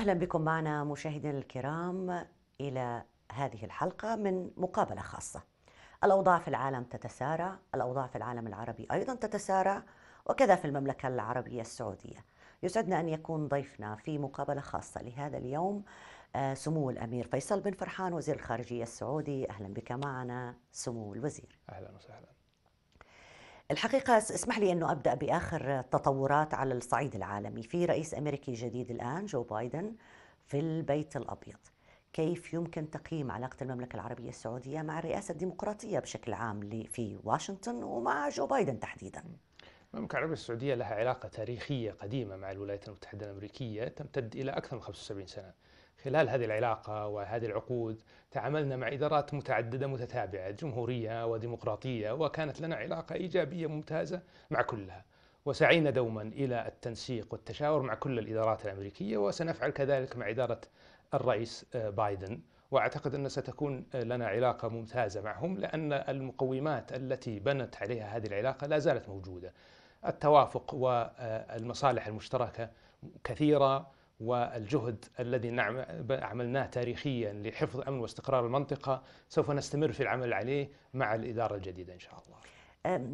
أهلا بكم معنا مشاهدينا الكرام إلى هذه الحلقة من مقابلة خاصة الأوضاع في العالم تتسارع الأوضاع في العالم العربي أيضا تتسارع وكذا في المملكة العربية السعودية يسعدنا أن يكون ضيفنا في مقابلة خاصة لهذا اليوم آه، سمو الأمير فيصل بن فرحان وزير الخارجية السعودي أهلا بك معنا سمو الوزير أهلا وسهلا الحقيقة اسمح لي أنه أبدأ بآخر التطورات على الصعيد العالمي في رئيس أمريكي جديد الآن جو بايدن في البيت الأبيض كيف يمكن تقييم علاقة المملكة العربية السعودية مع الرئاسة الديمقراطية بشكل عام في واشنطن ومع جو بايدن تحديدا المملكة العربية السعودية لها علاقة تاريخية قديمة مع الولايات المتحدة الأمريكية تمتد إلى أكثر من 75 سنة خلال هذه العلاقة وهذه العقود تعاملنا مع إدارات متعددة متتابعة جمهورية وديمقراطية وكانت لنا علاقة إيجابية ممتازة مع كلها وسعينا دوما إلى التنسيق والتشاور مع كل الإدارات الأمريكية وسنفعل كذلك مع إدارة الرئيس آه، بايدن واعتقد ان ستكون آه، لنا علاقه ممتازه معهم لان المقومات التي بنت عليها هذه العلاقه لا زالت موجوده. التوافق والمصالح المشتركه كثيره والجهد الذي نعم- عملناه تاريخيا لحفظ امن واستقرار المنطقه سوف نستمر في العمل عليه مع الاداره الجديده ان شاء الله.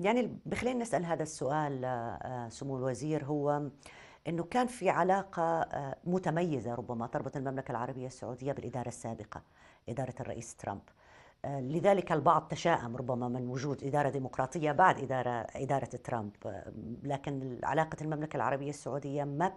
يعني بخلينا نسال هذا السؤال آه، آه، سمو الوزير هو انه كان في علاقه آه، متميزه ربما تربط المملكه العربيه السعوديه بالاداره السابقه اداره الرئيس ترامب. لذلك البعض تشاءم ربما من وجود إدارة ديمقراطية بعد إدارة إدارة ترامب لكن علاقة المملكة العربية السعودية ما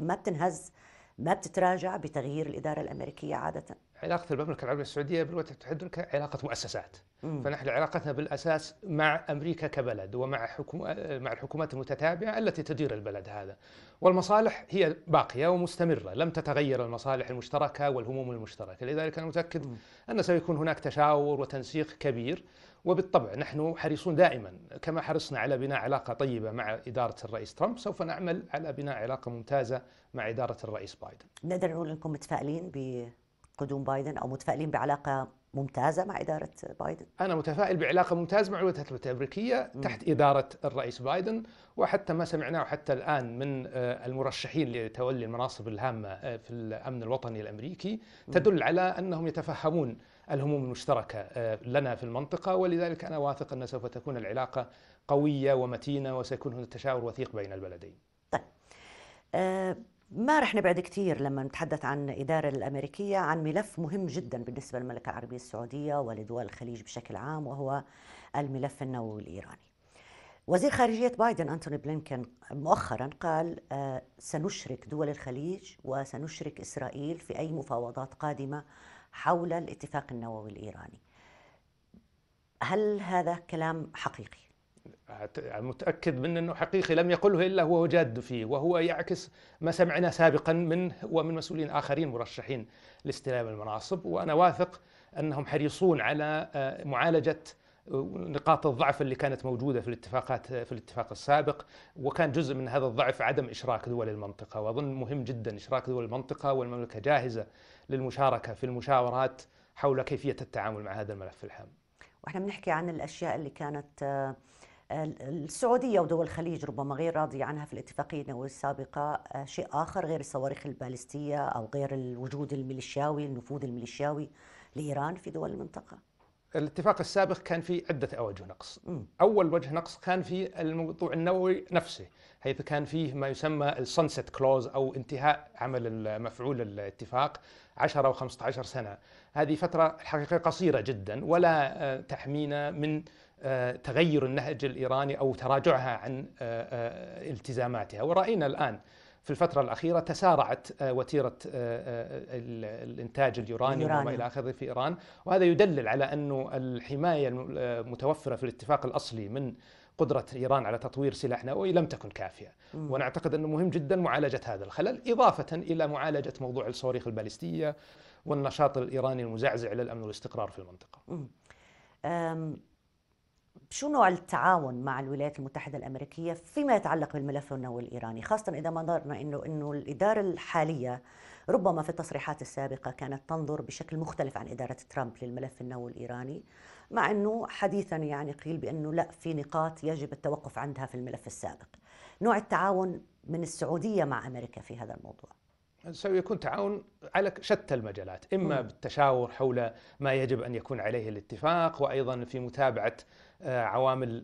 ما بتنهز ما بتتراجع بتغيير الإدارة الأمريكية عادة علاقة المملكة العربية السعودية بالولايات المتحدة الأمريكية علاقة مؤسسات مم. فنحن علاقتنا بالأساس مع أمريكا كبلد ومع حكومة مع الحكومات المتتابعة التي تدير البلد هذا والمصالح هي باقيه ومستمره لم تتغير المصالح المشتركه والهموم المشتركه لذلك انا متاكد ان سيكون هناك تشاور وتنسيق كبير وبالطبع نحن حريصون دائما كما حرصنا على بناء علاقه طيبه مع اداره الرئيس ترامب سوف نعمل على بناء علاقه ممتازه مع اداره الرئيس بايدن ندعو لكم انكم متفائلين ب قدوم بايدن او متفائلين بعلاقه ممتازه مع اداره بايدن؟ انا متفائل بعلاقه ممتازه مع الولايات المتحده الامريكيه تحت اداره الرئيس بايدن وحتى ما سمعناه حتى الان من آه، المرشحين لتولي المناصب الهامه آه، في الامن الوطني الامريكي تدل على انهم يتفهمون الهموم المشتركه آه، لنا في المنطقه ولذلك انا واثق ان سوف تكون العلاقه قويه ومتينه وسيكون هناك تشاور وثيق بين البلدين. طيب. أه ما رح نبعد كثير لما نتحدث عن إدارة الأمريكية عن ملف مهم جدا بالنسبة للمملكة العربية السعودية ولدول الخليج بشكل عام وهو الملف النووي الإيراني وزير خارجية بايدن أنتوني بلينكن مؤخرا قال آه، سنشرك دول الخليج وسنشرك إسرائيل في أي مفاوضات قادمة حول الاتفاق النووي الإيراني هل هذا كلام حقيقي؟ متأكد من أنه حقيقي لم يقله إلا هو جاد فيه وهو يعكس ما سمعنا سابقا منه ومن مسؤولين آخرين مرشحين لاستلام المناصب وأنا واثق أنهم حريصون على آه، معالجة آه، نقاط الضعف اللي كانت موجوده في الاتفاقات آه، في الاتفاق السابق وكان جزء من هذا الضعف عدم اشراك دول المنطقه واظن مهم جدا اشراك دول المنطقه والمملكه جاهزه للمشاركه في المشاورات حول كيفيه التعامل مع هذا الملف الهام. واحنا بنحكي عن الاشياء اللي كانت السعودية ودول الخليج ربما غير راضية عنها في الاتفاقية النووية السابقة آه، شيء آخر غير الصواريخ البالستية أو غير الوجود الميليشياوي النفوذ الميليشياوي لإيران في دول المنطقة الاتفاق السابق كان في عدة أوجه نقص أول وجه نقص كان في الموضوع النووي نفسه حيث كان فيه ما يسمى السنسيت كلوز أو انتهاء عمل المفعول الاتفاق 10 أو 15 سنة هذه فترة الحقيقة قصيرة جدا ولا آه، تحمينا من آه، تغير النهج الإيراني أو تراجعها عن آه، التزاماتها ورأينا الآن في الفترة الأخيرة تسارعت آه، وتيرة آه، آه، الإنتاج اليورانيوم اليوراني. وما إلى آخره في إيران وهذا يدلل على أن الحماية المتوفرة في الاتفاق الأصلي من قدرة إيران على تطوير سلاح نووي لم تكن كافية م. وأنا أعتقد أنه مهم جدا معالجة هذا الخلل إضافة إلى معالجة موضوع الصواريخ البالستية والنشاط الإيراني المزعزع للأمن والاستقرار في المنطقة شو نوع التعاون مع الولايات المتحدة الأمريكية فيما يتعلق بالملف النووي الإيراني خاصة إذا ما نظرنا أنه, إنه الإدارة الحالية ربما في التصريحات السابقة كانت تنظر بشكل مختلف عن إدارة ترامب للملف النووي الإيراني مع أنه حديثا يعني قيل بأنه لا في نقاط يجب التوقف عندها في الملف السابق نوع التعاون من السعودية مع أمريكا في هذا الموضوع سيكون تعاون على شتى المجالات إما بالتشاور حول ما يجب أن يكون عليه الاتفاق وأيضا في متابعة عوامل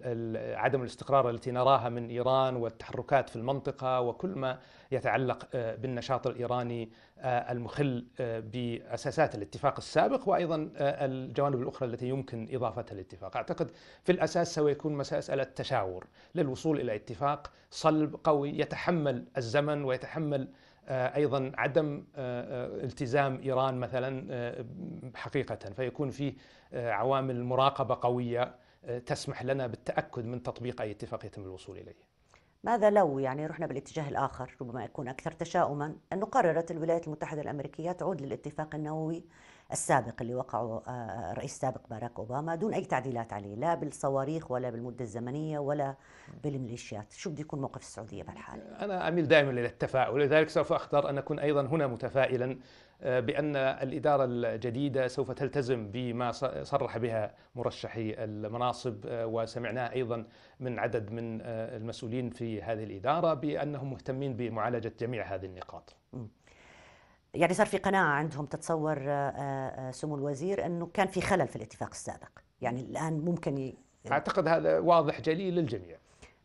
عدم الاستقرار التي نراها من ايران والتحركات في المنطقه وكل ما يتعلق آه، بالنشاط الايراني آه، المخل آه، باساسات الاتفاق السابق وايضا الجوانب الاخرى التي يمكن اضافتها للاتفاق، اعتقد في الاساس سيكون مساله تشاور للوصول الى اتفاق صلب قوي يتحمل الزمن ويتحمل ايضا عدم التزام ايران مثلا حقيقه فيكون فيه عوامل مراقبه قويه تسمح لنا بالتأكد من تطبيق أي اتفاق يتم الوصول إليه ماذا لو يعني رحنا بالاتجاه الآخر ربما يكون أكثر تشاؤما أنه قررت الولايات المتحدة الأمريكية تعود للاتفاق النووي السابق اللي وقعه الرئيس آه، السابق باراك أوباما دون أي تعديلات عليه لا بالصواريخ ولا بالمدة الزمنية ولا بالميليشيات شو بده يكون موقف السعودية بالحال؟ أنا أميل دائما إلى التفاؤل لذلك سوف أختار أن أكون أيضا هنا متفائلا آه، بأن الإدارة الجديدة سوف تلتزم بما صرح بها مرشحي المناصب آه، وسمعناه أيضا من عدد من آه، المسؤولين في هذه الإدارة بأنهم مهتمين بمعالجة جميع هذه النقاط يعني صار في قناعة عندهم تتصور سمو الوزير أنه كان في خلل في الاتفاق السابق يعني الآن ممكن ي... أعتقد هذا واضح جلي للجميع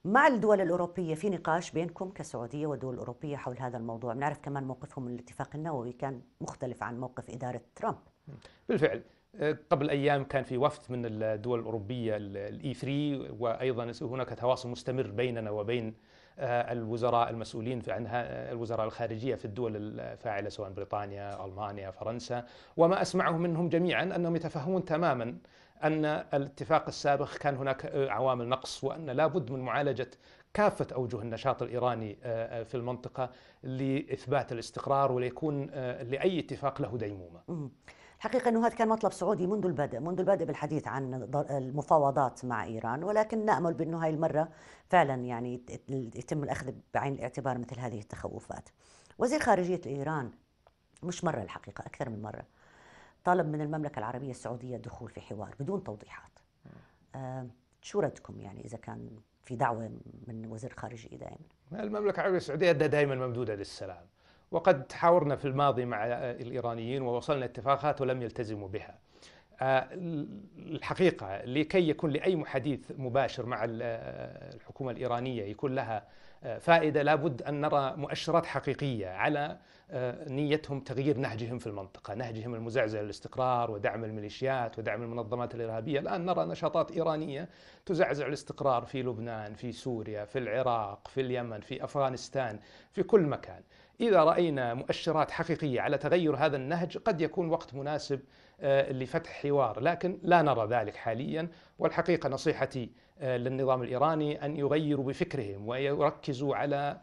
مع الدول الأوروبية في نقاش بينكم كسعودية والدول الأوروبية حول هذا الموضوع بنعرف كمان موقفهم من الاتفاق النووي كان مختلف عن موقف إدارة ترامب بالفعل آه، قبل ايام كان في وفد من الدول الاوروبيه الاي 3 e وايضا هناك تواصل مستمر بيننا وبين آه، الوزراء المسؤولين عنها آه، الوزراء الخارجيه في الدول الفاعله سواء بريطانيا، المانيا، فرنسا وما اسمعه منهم جميعا انهم يتفهمون تماما أن الاتفاق السابق كان هناك آه، عوامل نقص وأن لا بد من معالجة كافة أوجه النشاط الإيراني آه، آه، في المنطقة لإثبات الاستقرار وليكون لأي اتفاق له ديمومة حقيقة أنه هذا كان مطلب سعودي منذ البدء منذ البدء بالحديث عن المفاوضات مع إيران ولكن نأمل بأنه هاي المرة فعلا يعني يتم الأخذ بعين الاعتبار مثل هذه التخوفات وزير خارجية إيران مش مرة الحقيقة أكثر من مرة طلب من المملكة العربية السعودية الدخول في حوار بدون توضيحات شو ردكم يعني إذا كان في دعوة من وزير خارجي دائما المملكة العربية السعودية دائما ممدودة للسلام وقد حاورنا في الماضي مع الإيرانيين ووصلنا اتفاقات ولم يلتزموا بها آه، الحقيقة لكي يكون لأي محادث مباشر مع آه، الحكومة الإيرانية يكون لها فائدة لابد أن نرى مؤشرات حقيقية على آه، نيتهم تغيير نهجهم في المنطقة نهجهم المزعزع للاستقرار ودعم الميليشيات ودعم المنظمات الإرهابية الآن نرى نشاطات إيرانية تزعزع الاستقرار في لبنان في سوريا في العراق في اليمن في أفغانستان في كل مكان إذا رأينا مؤشرات حقيقية على تغير هذا النهج قد يكون وقت مناسب آه، لفتح حوار لكن لا نرى ذلك حاليا والحقيقة نصيحتي آه، للنظام الإيراني أن يغيروا بفكرهم ويركزوا على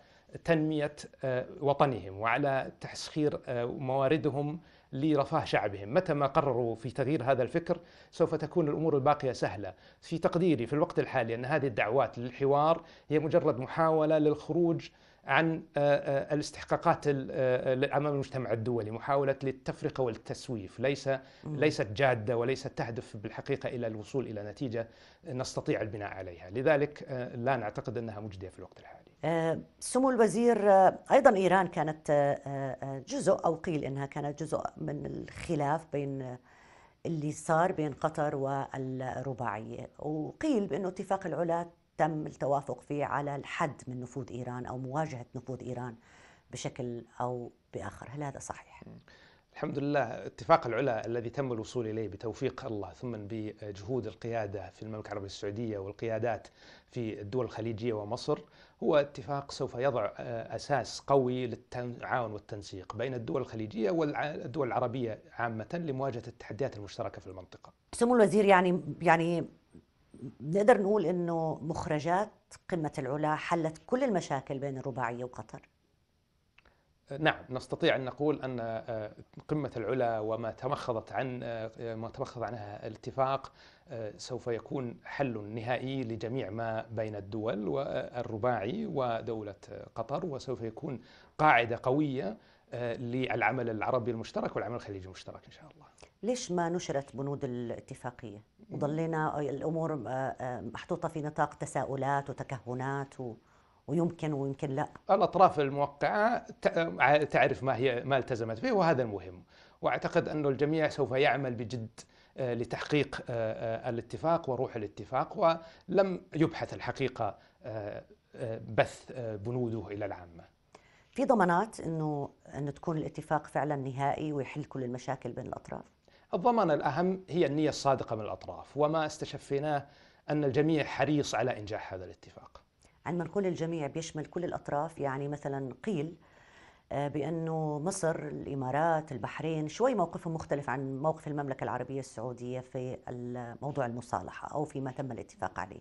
تنمية آه، وطنهم وعلى تسخير آه، مواردهم لرفاه شعبهم متى ما قرروا في تغيير هذا الفكر سوف تكون الأمور الباقية سهلة في تقديري في الوقت الحالي أن هذه الدعوات للحوار هي مجرد محاولة للخروج عن آه، آه، الاستحقاقات آه، امام المجتمع الدولي محاوله للتفرقه والتسويف ليس ليست جاده وليست تهدف بالحقيقه الى الوصول الى نتيجه نستطيع البناء عليها لذلك لا نعتقد انها مجديه في الوقت الحالي سمو الوزير ايضا ايران كانت جزء او قيل انها كانت جزء من الخلاف بين اللي صار بين قطر والرباعيه وقيل بانه اتفاق العلات تم التوافق فيه على الحد من نفوذ إيران أو مواجهة نفوذ إيران بشكل أو بآخر هل هذا صحيح؟ الحمد لله اتفاق العلا الذي تم الوصول اليه بتوفيق الله ثم بجهود القياده في المملكه العربيه السعوديه والقيادات في الدول الخليجيه ومصر هو اتفاق سوف يضع آه، اساس قوي للتعاون والتنسيق بين الدول الخليجيه والدول العربيه عامه لمواجهه التحديات المشتركه في المنطقه. سمو الوزير يعني يعني نقدر نقول انه مخرجات قمه العلا حلت كل المشاكل بين الرباعيه وقطر نعم نستطيع ان نقول ان آه، قمه العلا وما تمخضت عن آه، ما تمخض عنها الاتفاق آه، سوف يكون حل نهائي لجميع ما بين الدول والرباعي ودوله قطر وسوف يكون قاعده قويه للعمل العربي المشترك والعمل الخليجي المشترك ان شاء الله. ليش ما نشرت بنود الاتفاقيه؟ وضلينا آه، الامور آه، آه، محطوطه في نطاق تساؤلات وتكهنات و... ويمكن ويمكن لا الاطراف الموقعه تعرف ما هي ما التزمت فيه وهذا المهم واعتقد انه الجميع سوف يعمل بجد لتحقيق الاتفاق وروح الاتفاق ولم يبحث الحقيقه بث بنوده الى العامه في ضمانات انه انه تكون الاتفاق فعلا نهائي ويحل كل المشاكل بين الاطراف الضمان الأهم هي النية الصادقة من الأطراف وما استشفيناه أن الجميع حريص على إنجاح هذا الاتفاق عندما نقول الجميع بيشمل كل الأطراف يعني مثلا قيل آه، بأنه مصر الإمارات البحرين شوي موقفهم مختلف عن موقف المملكة العربية السعودية في موضوع المصالحة أو فيما تم الاتفاق عليه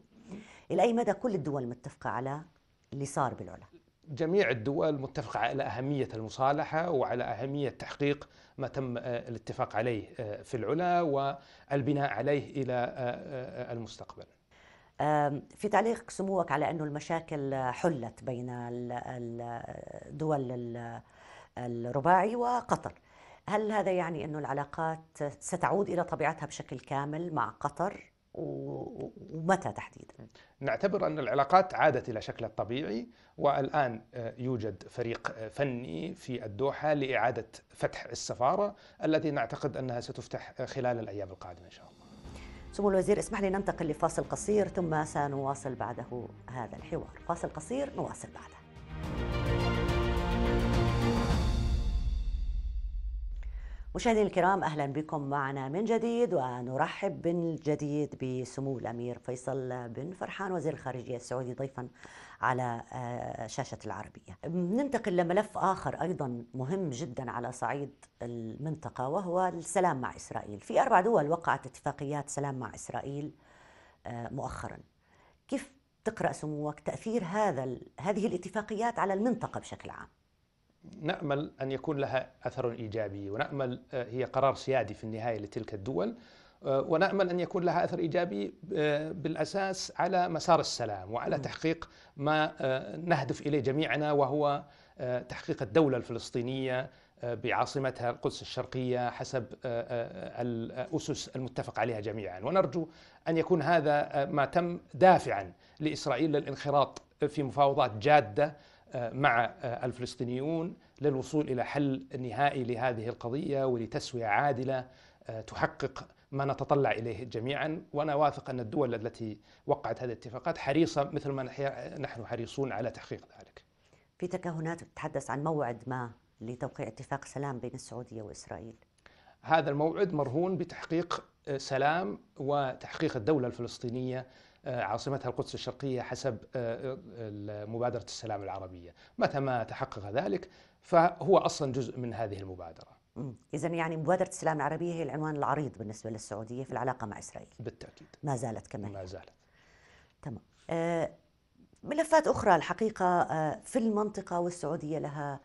إلى أي مدى كل الدول متفقة على اللي صار بالعلا جميع الدول متفقة على أهمية المصالحة وعلى أهمية تحقيق ما تم آه، الاتفاق عليه آه، في العلا والبناء عليه إلى آه، المستقبل في تعليق سموك على أن المشاكل حلت بين الدول الرباعي وقطر هل هذا يعني أن العلاقات ستعود إلى طبيعتها بشكل كامل مع قطر ومتى تحديدا؟ نعتبر أن العلاقات عادت إلى شكلها الطبيعي والآن آه، يوجد فريق آه، فني في الدوحة لإعادة فتح السفارة التي نعتقد أنها ستفتح آه، خلال الأيام القادمة إن شاء الله سمو الوزير اسمح لي ننتقل لفاصل قصير ثم سنواصل بعده هذا الحوار فاصل قصير نواصل بعده مشاهدينا الكرام اهلا بكم معنا من جديد ونرحب من جديد بسمو الامير فيصل بن فرحان وزير الخارجيه السعودي ضيفا على آه، شاشه العربيه. ننتقل لملف اخر ايضا مهم جدا على صعيد المنطقه وهو السلام مع اسرائيل. في اربع دول وقعت اتفاقيات سلام مع اسرائيل آه، مؤخرا. كيف تقرا سموك تاثير هذا هذه الاتفاقيات على المنطقه بشكل عام؟ نامل ان يكون لها اثر ايجابي ونامل آه، هي قرار سيادي في النهايه لتلك الدول آه، ونامل ان يكون لها اثر ايجابي آه، بالاساس على مسار السلام وعلى تحقيق ما نهدف اليه جميعنا وهو تحقيق الدوله الفلسطينيه بعاصمتها القدس الشرقيه حسب الاسس المتفق عليها جميعا ونرجو ان يكون هذا ما تم دافعا لاسرائيل للانخراط في مفاوضات جاده مع الفلسطينيون للوصول الى حل نهائي لهذه القضيه ولتسويه عادله آه، تحقق ما نتطلع اليه جميعا وانا واثق ان الدول التي وقعت هذه الاتفاقات حريصه مثل ما نحن حريصون على تحقيق ذلك. في تكهنات تتحدث عن موعد ما لتوقيع اتفاق سلام بين السعوديه واسرائيل. هذا الموعد مرهون بتحقيق آه، سلام وتحقيق الدوله الفلسطينيه آه، عاصمتها القدس الشرقية حسب آه، آه، مبادرة السلام العربية متى ما تحقق ذلك فهو أصلا جزء من هذه المبادرة إذا يعني مبادرة السلام العربية هي العنوان العريض بالنسبة للسعودية في العلاقة مع إسرائيل بالتأكيد ما زالت كما ما زالت تمام ملفات أخرى الحقيقة في المنطقة والسعودية لها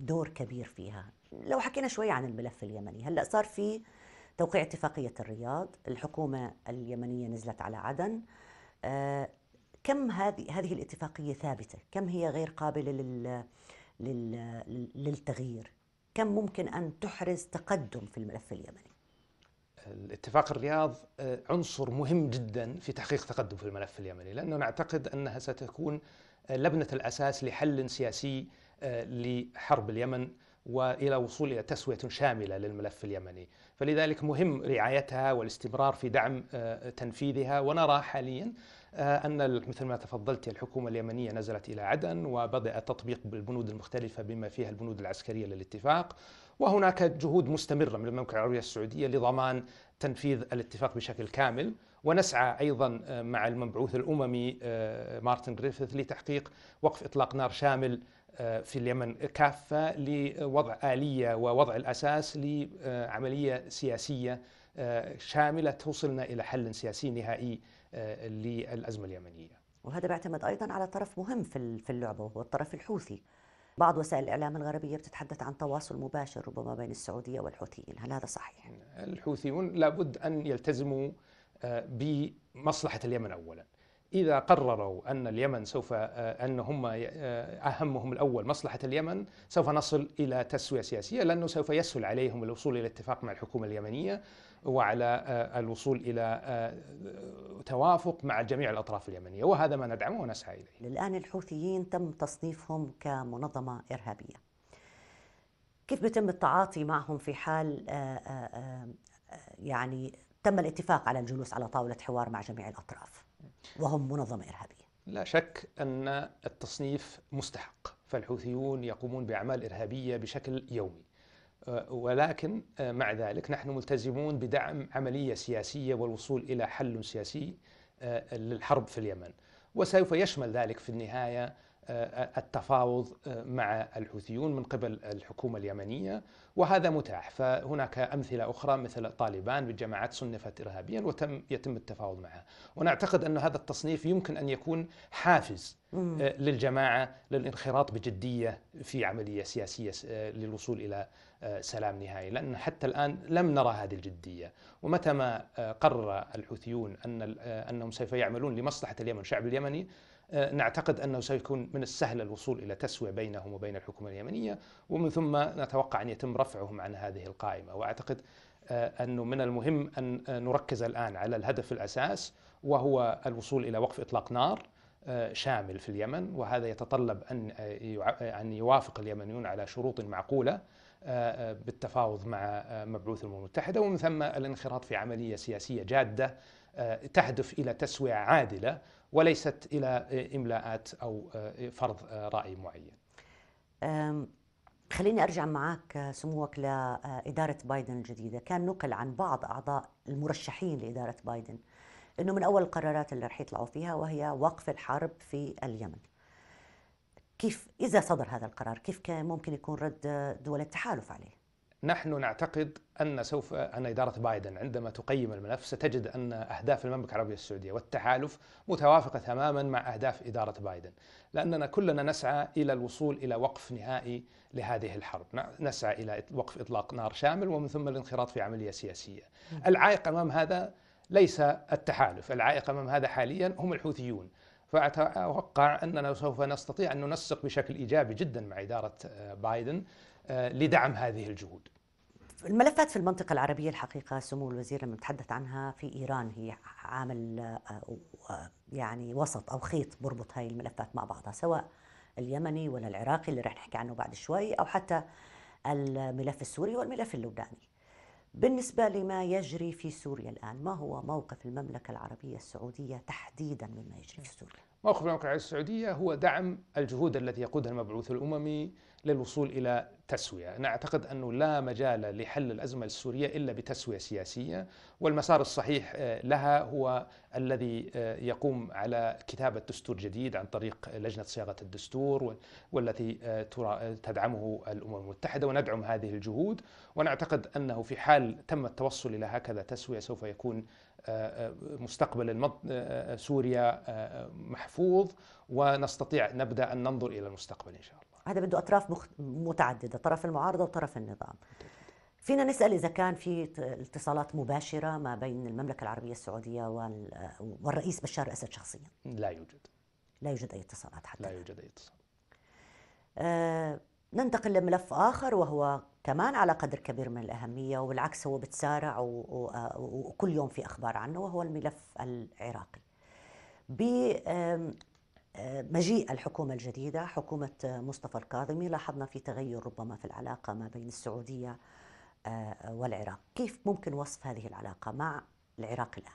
دور كبير فيها لو حكينا شوي عن الملف اليمني هلأ صار في توقيع اتفاقية الرياض الحكومة اليمنية نزلت على عدن آه، كم هذه هذه الاتفاقية ثابتة كم هي غير قابلة لل للتغيير كم ممكن أن تحرز تقدم في الملف اليمني الاتفاق الرياض آه، عنصر مهم جدا في تحقيق تقدم في الملف اليمني لأنه نعتقد أنها ستكون آه، لبنة الأساس لحل سياسي لحرب اليمن والى وصول الى تسويه شامله للملف اليمني، فلذلك مهم رعايتها والاستمرار في دعم آه، تنفيذها ونرى حاليا آه، ان مثل ما تفضلت الحكومه اليمنيه نزلت الى عدن وبدا تطبيق البنود المختلفه بما فيها البنود العسكريه للاتفاق، وهناك جهود مستمره من المملكه العربيه السعوديه لضمان تنفيذ الاتفاق بشكل كامل. ونسعى ايضا آه، مع المبعوث الاممي آه، مارتن جريفيث لتحقيق وقف اطلاق نار شامل آه، في اليمن كافه لوضع اليه ووضع الاساس لعمليه سياسيه شامله توصلنا الى حل سياسي نهائي للازمه اليمنيه. وهذا بيعتمد ايضا على طرف مهم في اللعبه وهو الطرف الحوثي. بعض وسائل الإعلام الغربية بتتحدث عن تواصل مباشر ربما بين السعودية والحوثيين هل هذا صحيح؟ الحوثيون لابد أن يلتزموا آه، بمصلحة اليمن أولا إذا قرروا أن اليمن سوف آه، أن هم آه، أهمهم الأول مصلحة اليمن سوف نصل إلى تسوية سياسية لأنه سوف يسهل عليهم الوصول إلى اتفاق مع الحكومة اليمنية وعلى الوصول إلى توافق مع جميع الأطراف اليمنية وهذا ما ندعمه ونسعى إليه الآن الحوثيين تم تصنيفهم كمنظمة إرهابية كيف بيتم التعاطي معهم في حال يعني تم الاتفاق على الجلوس على طاولة حوار مع جميع الأطراف وهم منظمة إرهابية لا شك أن التصنيف مستحق فالحوثيون يقومون بأعمال إرهابية بشكل يومي أه، ولكن أه، مع ذلك نحن ملتزمون بدعم عملية سياسية والوصول إلى حل سياسي أه، للحرب في اليمن وسوف يشمل ذلك في النهاية التفاوض آه، مع الحوثيون من قبل الحكومة اليمنية وهذا متاح فهناك أمثلة أخرى مثل طالبان بجماعات صنفت إرهابيا وتم يتم التفاوض معها ونعتقد أن هذا التصنيف يمكن أن يكون حافز آه، للجماعة للانخراط بجدية في عملية سياسية آه، للوصول إلى سلام نهائي لأن حتى الآن لم نرى هذه الجدية ومتى ما قرر الحوثيون أن أنهم سوف يعملون لمصلحة اليمن شعب اليمني آه، نعتقد أنه سيكون من السهل الوصول إلى تسوية بينهم وبين الحكومة اليمنية ومن ثم نتوقع أن يتم رفعهم عن هذه القائمة وأعتقد آه، أنه من المهم أن آه، نركز الآن على الهدف الأساس وهو الوصول إلى وقف إطلاق نار شامل في اليمن وهذا يتطلب أن أن يوافق اليمنيون على شروط معقولة بالتفاوض مع مبعوث الامم المتحده ومن ثم الانخراط في عمليه سياسيه جاده تهدف الى تسويه عادله وليست إلى إملاءات أو آه، فرض آه، رأي معين خليني أرجع معك آه، سموك لإدارة بايدن الجديدة كان نقل عن بعض أعضاء المرشحين لإدارة بايدن أنه من أول القرارات اللي رح يطلعوا فيها وهي وقف الحرب في اليمن كيف إذا صدر هذا القرار كيف كان ممكن يكون رد دول التحالف عليه نحن نعتقد أن سوف أن إدارة بايدن عندما تقيم الملف ستجد أن أهداف المملكة العربية السعودية والتحالف متوافقة تماما مع أهداف إدارة بايدن لأننا كلنا نسعى إلى الوصول إلى وقف نهائي لهذه الحرب نسعى إلى وقف إطلاق نار شامل ومن ثم الانخراط في عملية سياسية العائق أمام هذا ليس التحالف العائق أمام هذا حاليا هم الحوثيون فأتوقع أننا سوف نستطيع أن ننسق بشكل إيجابي جدا مع إدارة آه، بايدن آه، لدعم هذه الجهود الملفات في المنطقة العربية الحقيقة سمو الوزير لما نتحدث عنها في إيران هي عامل آه، يعني وسط أو خيط بربط هاي الملفات مع بعضها سواء اليمني ولا العراقي اللي رح نحكي عنه بعد شوي أو حتى الملف السوري والملف اللبناني بالنسبة لما يجري في سوريا الآن ما هو موقف المملكة العربية السعودية تحديدا مما يجري في سوريا؟ موقف المملكة العربية السعودية هو دعم الجهود التي يقودها المبعوث الأممي للوصول إلى تسوية نعتقد أنه لا مجال لحل الأزمة السورية إلا بتسوية سياسية والمسار الصحيح آه، لها هو الذي آه، يقوم على كتابة دستور جديد عن طريق لجنة صياغة الدستور والتي آه، تدعمه الأمم المتحدة وندعم هذه الجهود ونعتقد أنه في حال تم التوصل إلى هكذا تسوية سوف يكون مستقبل سوريا محفوظ ونستطيع نبدأ أن ننظر إلى المستقبل إن شاء الله هذا بده اطراف مخ... متعدده طرف المعارضه وطرف النظام فينا نسال اذا كان في اتصالات مباشره ما بين المملكه العربيه السعوديه وال... والرئيس بشار الاسد شخصيا لا يوجد لا يوجد اي اتصالات حتى لا يوجد اي اتصال آه، ننتقل لملف اخر وهو كمان على قدر كبير من الاهميه وبالعكس هو بتسارع آه، وكل يوم في اخبار عنه وهو الملف العراقي مجيء الحكومة الجديدة حكومة مصطفى الكاظمي لاحظنا في تغير ربما في العلاقة ما بين السعودية آه، والعراق كيف ممكن وصف هذه العلاقة مع العراق الآن؟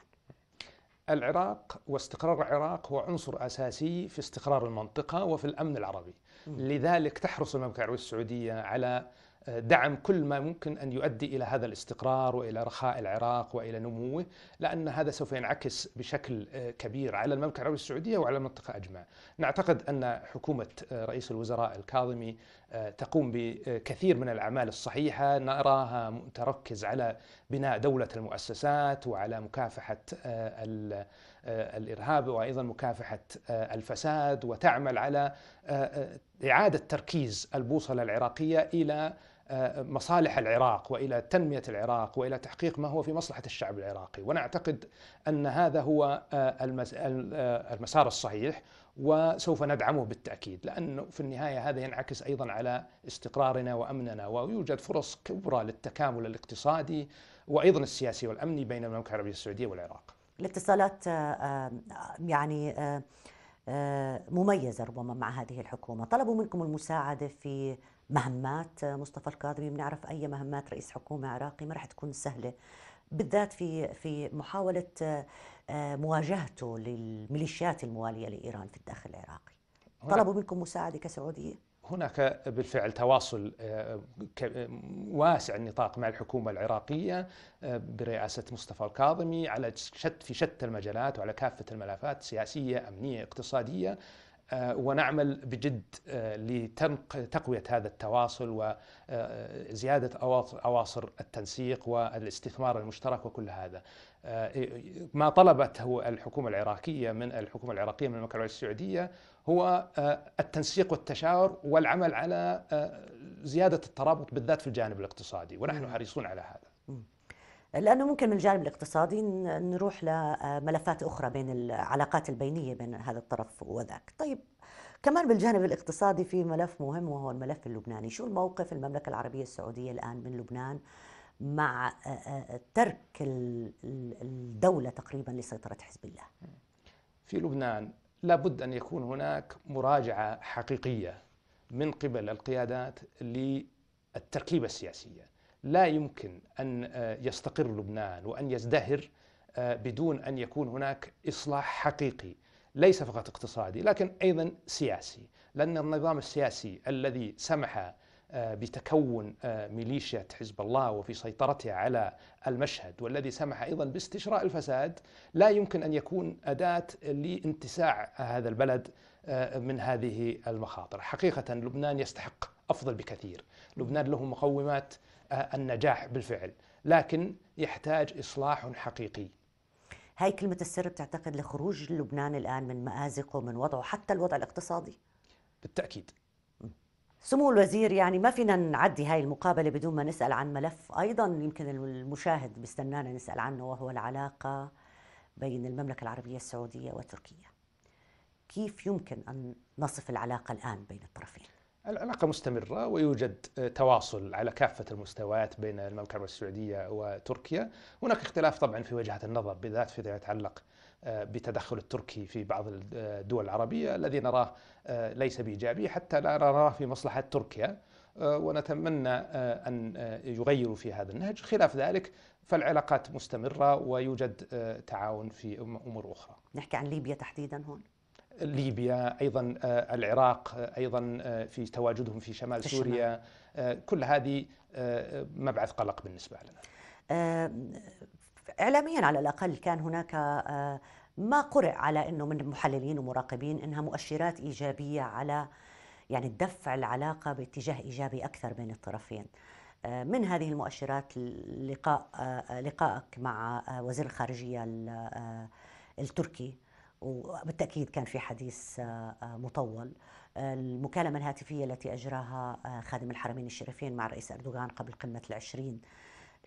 العراق واستقرار العراق هو عنصر اساسي في استقرار المنطقه وفي الامن العربي، لذلك تحرص المملكه العربيه السعوديه على دعم كل ما ممكن ان يؤدي الى هذا الاستقرار والى رخاء العراق والى نموه لان هذا سوف ينعكس بشكل آه، كبير على المملكه العربيه السعوديه وعلى المنطقه اجمع. نعتقد ان حكومه آه، رئيس الوزراء الكاظمي آه، تقوم بكثير من الاعمال الصحيحه نراها متركز على بناء دوله المؤسسات وعلى مكافحه الارهاب وايضا مكافحه الفساد وتعمل على اعاده تركيز البوصله العراقيه الى مصالح العراق والى تنميه العراق والى تحقيق ما هو في مصلحه الشعب العراقي، ونعتقد ان هذا هو آه، آه، المسار الصحيح وسوف ندعمه بالتاكيد لانه في النهايه هذا ينعكس ايضا على استقرارنا وامننا ويوجد فرص كبرى للتكامل الاقتصادي وايضا السياسي والامني بين المملكه العربيه السعوديه والعراق. الاتصالات آه، يعني مميزه ربما مع هذه الحكومه، طلبوا منكم المساعده في مهمات آه، مصطفى الكاظمي بنعرف اي مهمات رئيس حكومه عراقي ما راح تكون سهله بالذات في في محاوله آه، آه، مواجهته للميليشيات المواليه لايران في الداخل العراقي طلبوا منكم مساعده كسعوديه هناك بالفعل تواصل واسع النطاق مع الحكومة العراقية برئاسة مصطفى الكاظمي على شت في شتى المجالات وعلى كافة الملفات سياسية أمنية اقتصادية آه، ونعمل بجد آه، لتقوية هذا التواصل وزيادة آه، أواصر التنسيق والاستثمار المشترك وكل هذا ما طلبته الحكومة العراقية من الحكومة العراقية من المملكة العربية السعودية هو التنسيق والتشاور والعمل على زيادة الترابط بالذات في الجانب الاقتصادي ونحن حريصون على هذا لانه ممكن من الجانب الاقتصادي نروح لملفات اخرى بين العلاقات البينيه بين هذا الطرف وذاك طيب كمان بالجانب الاقتصادي في ملف مهم وهو الملف اللبناني شو الموقف المملكه العربيه السعوديه الان من لبنان مع ترك الدوله تقريبا لسيطره حزب الله في لبنان لابد ان يكون هناك مراجعه حقيقيه من قبل القيادات للتركيبه السياسيه لا يمكن أن آه، يستقر لبنان وأن يزدهر آه، بدون أن يكون هناك إصلاح حقيقي ليس فقط اقتصادي لكن أيضا سياسي لأن النظام السياسي الذي سمح آه، بتكون ميليشيا حزب الله وفي سيطرتها على المشهد والذي سمح ايضا باستشراء الفساد لا يمكن ان يكون اداه لانتساع هذا البلد من هذه المخاطر، حقيقه لبنان يستحق افضل بكثير، لبنان له مقومات النجاح بالفعل لكن يحتاج إصلاح حقيقي هاي كلمة السر بتعتقد لخروج لبنان الآن من مآزقه من وضعه حتى الوضع الاقتصادي بالتأكيد سمو الوزير يعني ما فينا نعدي هاي المقابلة بدون ما نسأل عن ملف أيضا يمكن المشاهد بيستنانا نسأل عنه وهو العلاقة بين المملكة العربية السعودية وتركيا كيف يمكن أن نصف العلاقة الآن بين الطرفين؟ العلاقة مستمرة ويوجد تواصل على كافة المستويات بين المملكة العربية السعودية وتركيا هناك اختلاف طبعا في وجهة النظر بالذات فيما يتعلق آه، بتدخل التركي في بعض آه، الدول العربية الذي نراه آه، ليس بإيجابي حتى لا نراه في مصلحة تركيا ونتمنى أن يغيروا في هذا النهج خلاف ذلك فالعلاقات مستمرة ويوجد تعاون في أمور أخرى نحكي عن ليبيا تحديدا هون ليبيا ايضا آه، العراق آه، ايضا آه، في تواجدهم في شمال في سوريا كل هذه مبعث قلق بالنسبه لنا اعلاميا على الاقل كان هناك ما قرئ على انه من محللين ومراقبين انها مؤشرات ايجابيه على يعني دفع العلاقه باتجاه ايجابي اكثر بين الطرفين. من هذه المؤشرات لقاء لقائك مع وزير الخارجيه التركي وبالتأكيد كان في حديث آه، آه، مطول المكالمة الهاتفية التي أجراها آه، خادم الحرمين الشريفين مع الرئيس أردوغان قبل قمة العشرين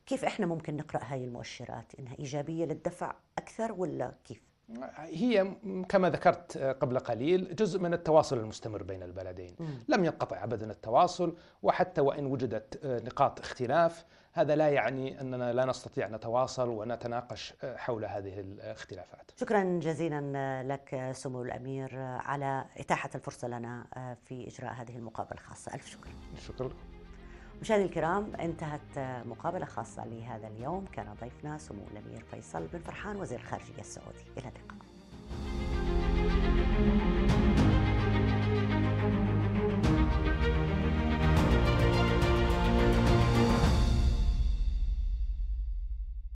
كيف إحنا ممكن نقرأ هاي المؤشرات إنها إيجابية للدفع أكثر ولا كيف؟ هي كما ذكرت قبل قليل جزء من التواصل المستمر بين البلدين لم ينقطع أبدا التواصل وحتى وإن وجدت نقاط اختلاف هذا لا يعني أننا لا نستطيع نتواصل ونتناقش آه، حول هذه الاختلافات شكرا جزيلا آه، لك آه، سمو الأمير على إتاحة الفرصة لنا في إجراء هذه المقابلة الخاصة ألف شكر شكرا لكم الكرام انتهت مقابلة خاصة لهذا اليوم كان ضيفنا سمو الأمير فيصل بن فرحان وزير الخارجية السعودي إلى اللقاء